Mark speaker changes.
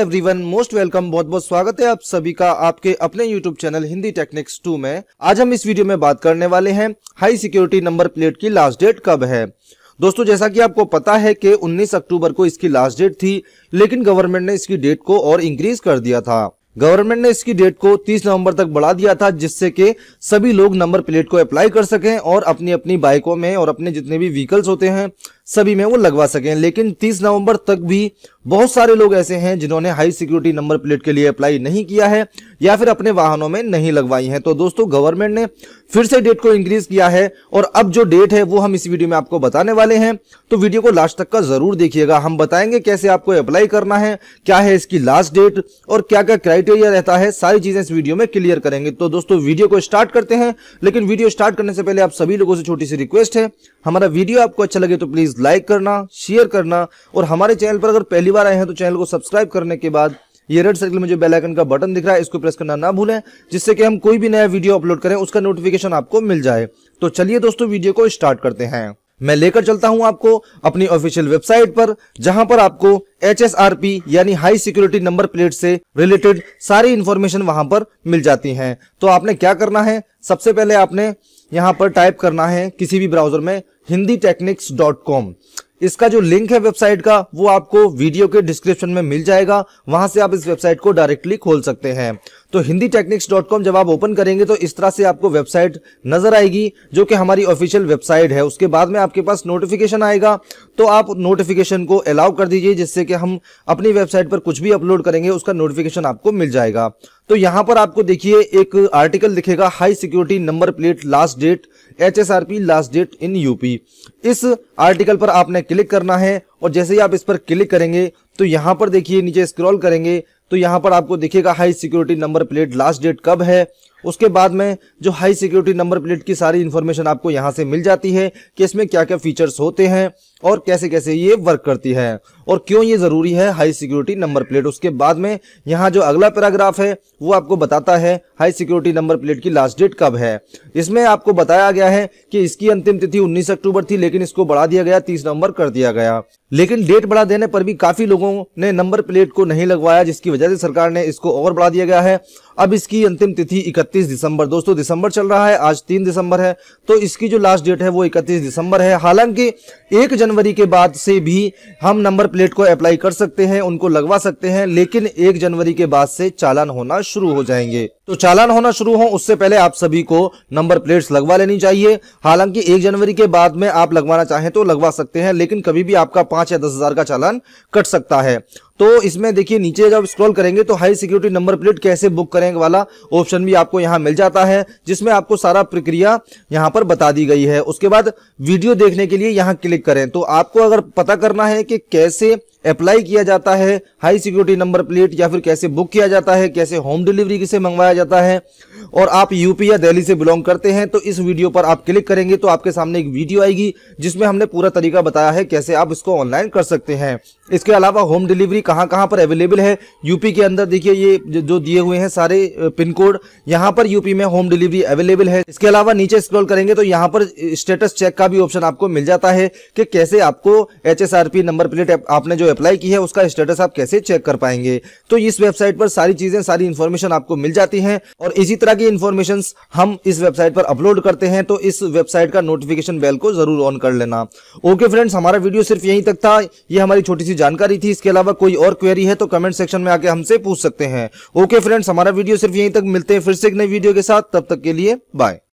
Speaker 1: everyone most welcome बहुत बहुत स्वागत है आप सभी का आपके अपने यूट्यूब चैनल हिंदी टेक्निक्स 2 में आज हम इस वीडियो में बात करने वाले हैं हाई सिक्योरिटी नंबर प्लेट की लास्ट डेट कब है दोस्तों जैसा कि आपको पता है कि 19 अक्टूबर को इसकी लास्ट डेट थी लेकिन गवर्नमेंट ने इसकी डेट को और इंक्रीज कर दिया था गवर्नमेंट ने इसकी डेट को 30 नवंबर तक बढ़ा दिया था जिससे कि सभी लोग नंबर प्लेट को अप्लाई कर सकें और अपनी अपनी बाइकों में और अपने जितने भी व्हीकल्स होते हैं सभी में वो लगवा सकें लेकिन 30 नवंबर तक भी बहुत सारे लोग ऐसे हैं जिन्होंने हाई सिक्योरिटी नंबर प्लेट के लिए अप्लाई नहीं किया है या फिर अपने वाहनों में नहीं लगवाई हैं तो दोस्तों गवर्नमेंट ने फिर से डेट को इंक्रीज किया है और अब जो डेट है वो हम इस वीडियो में आपको बताने वाले हैं तो वीडियो को लास्ट तक का जरूर देखिएगा हम बताएंगे कैसे आपको अप्लाई करना है क्या है इसकी लास्ट डेट और क्या क्या क्राइटेरिया रहता है सारी चीजें इस वीडियो में क्लियर करेंगे तो दोस्तों वीडियो को स्टार्ट करते हैं लेकिन वीडियो स्टार्ट करने से पहले आप सभी लोगों से छोटी सी रिक्वेस्ट है हमारा वीडियो आपको अच्छा लगे तो प्लीज लाइक करना शेयर करना और हमारे चैनल पर अगर पहली पहली बार आए हैं तो चैनल को सब्सक्राइब करने के बाद ये रेड सर्कल में जो बेल आइकन का बटन दिख रहा है इसको प्रेस करना ना भूलें जिससे कि हम कोई भी नया वीडियो अपलोड करें उसका नोटिफिकेशन आपको मिल जाए तो चलिए दोस्तों वीडियो को स्टार्ट करते हैं मैं लेकर चलता हूं आपको अपनी ऑफिशियल वेबसाइट पर जहां पर आपको एच यानी हाई सिक्योरिटी नंबर प्लेट से रिलेटेड सारी इंफॉर्मेशन वहां पर मिल जाती है तो आपने क्या करना है सबसे पहले आपने यहाँ पर टाइप करना है किसी भी ब्राउजर में हिंदी टेक्निक्स डॉट कॉम इसका जो लिंक है वेबसाइट का वो आपको वीडियो के डिस्क्रिप्शन में मिल जाएगा वहां से आप इस वेबसाइट को डायरेक्टली खोल सकते हैं तो हिंदी टेक्निक्स डॉट कॉम जब आप ओपन करेंगे तो इस तरह से आपको वेबसाइट नजर आएगी जो कि हमारी ऑफिशियल वेबसाइट है उसके बाद में आपके पास नोटिफिकेशन आएगा तो आप नोटिफिकेशन को अलाउ कर दीजिए जिससे कि हम अपनी वेबसाइट पर कुछ भी अपलोड करेंगे उसका नोटिफिकेशन आपको मिल जाएगा तो यहां पर आपको देखिए एक आर्टिकल दिखेगा high security number plate last date H S R P last date in UP इस आर्टिकल पर आपने क्लिक करना है और जैसे ही आप इस पर क्लिक करेंगे तो यहां पर देखिए नीचे स्क्रॉल करेंगे तो यहाँ पर आपको दिखेगा high security number plate last date कब है उसके बाद में जो हाई सिक्योरिटी नंबर प्लेट की सारी इन्फॉर्मेशन आपको यहाँ से मिल जाती है कि इसमें क्या क्या फीचर्स होते हैं और कैसे कैसे ये वर्क करती है और क्यों ये ज़रूरी है हाई सिक्योरिटी नंबर प्लेट उसके बाद में यहाँ जो अगला पैराग्राफ है वो आपको बताता है हाई सिक्योरिटी नंबर प्लेट की लास्ट डेट कब है इसमें आपको बताया गया है कि इसकी अंतिम तिथि उन्नीस अक्टूबर थी लेकिन इसको बढ़ा दिया गया तीस नवंबर कर दिया गया लेकिन डेट बढ़ा देने पर भी काफी लोगों ने नंबर प्लेट को नहीं लगवाया जिसकी वजह सरकार ने इसको और बढ़ा दिया गया है अब इसकी अंतिम तिथि 31 दिसंबर दोस्तों दिसंबर चल रहा है आज 3 दिसंबर है तो इसकी जो लास्ट डेट है वो 31 दिसंबर है हालांकि 1 जनवरी के बाद से भी हम नंबर प्लेट को अप्लाई कर सकते हैं उनको लगवा सकते हैं लेकिन 1 जनवरी के बाद से चालान होना शुरू हो जाएंगे तो चालान होना शुरू हो उससे पहले आप सभी को नंबर प्लेट्स लगवा लेनी चाहिए हालांकि एक जनवरी के बाद में आप लगवाना चाहें तो लगवा सकते हैं लेकिन कभी भी आपका पांच या दस हजार का चालान कट सकता है तो इसमें देखिए नीचे जब स्क्रॉल करेंगे तो हाई सिक्योरिटी नंबर प्लेट कैसे बुक करें बैंक वाला ऑप्शन भी आपको यहाँ मिल जाता है जिसमें आपको सारा प्रक्रिया यहाँ पर बता दी गई है उसके बाद वीडियो देखने के लिए यहाँ क्लिक करें तो आपको अगर पता करना है कि कैसे अप्लाई किया जाता है हाई सिक्योरिटी नंबर प्लेट या फिर कैसे बुक किया जाता है कैसे होम डिलीवरी किसे मंगवाया जाता है और आप यूपी या दिल्ली से बिलोंग करते हैं तो इस वीडियो पर आप क्लिक करेंगे तो आपके सामने एक वीडियो आएगी जिसमें हमने पूरा तरीका बताया है कैसे आप इसको ऑनलाइन कर सकते हैं इसके अलावा होम डिलीवरी कहाँ कहाँ पर अवेलेबल है यूपी के अंदर देखिए ये जो दिए हुए हैं सारे पिन कोड यहाँ पर यूपी में होम डिलीवरी अवेलेबल है इसके अलावा नीचे स्क्रॉल करेंगे तो यहाँ पर स्टेटस चेक का भी ऑप्शन आपको मिल जाता है कि कैसे आपको एच नंबर प्लेट आपने जो अप्लाई की है उसका स्टेटस आप कैसे चेक कर पाएंगे तो इस वेबसाइट पर सारी चीजें सारी इन्फॉर्मेशन आपको मिल जाती है और इसी तरह की इन्फॉर्मेशन हम इस वेबसाइट पर अपलोड करते हैं तो इस वेबसाइट का नोटिफिकेशन बेल को जरूर ऑन कर लेना ओके फ्रेंड्स हमारा वीडियो सिर्फ यहीं तक था ये हमारी छोटी सी जानकारी थी इसके अलावा कोई और क्वेरी है तो कमेंट सेक्शन में आके हमसे पूछ सकते हैं ओके फ्रेंड्स हमारा वीडियो सिर्फ यहीं तक मिलते हैं फिर से एक नई वीडियो के साथ तब तक के लिए बाय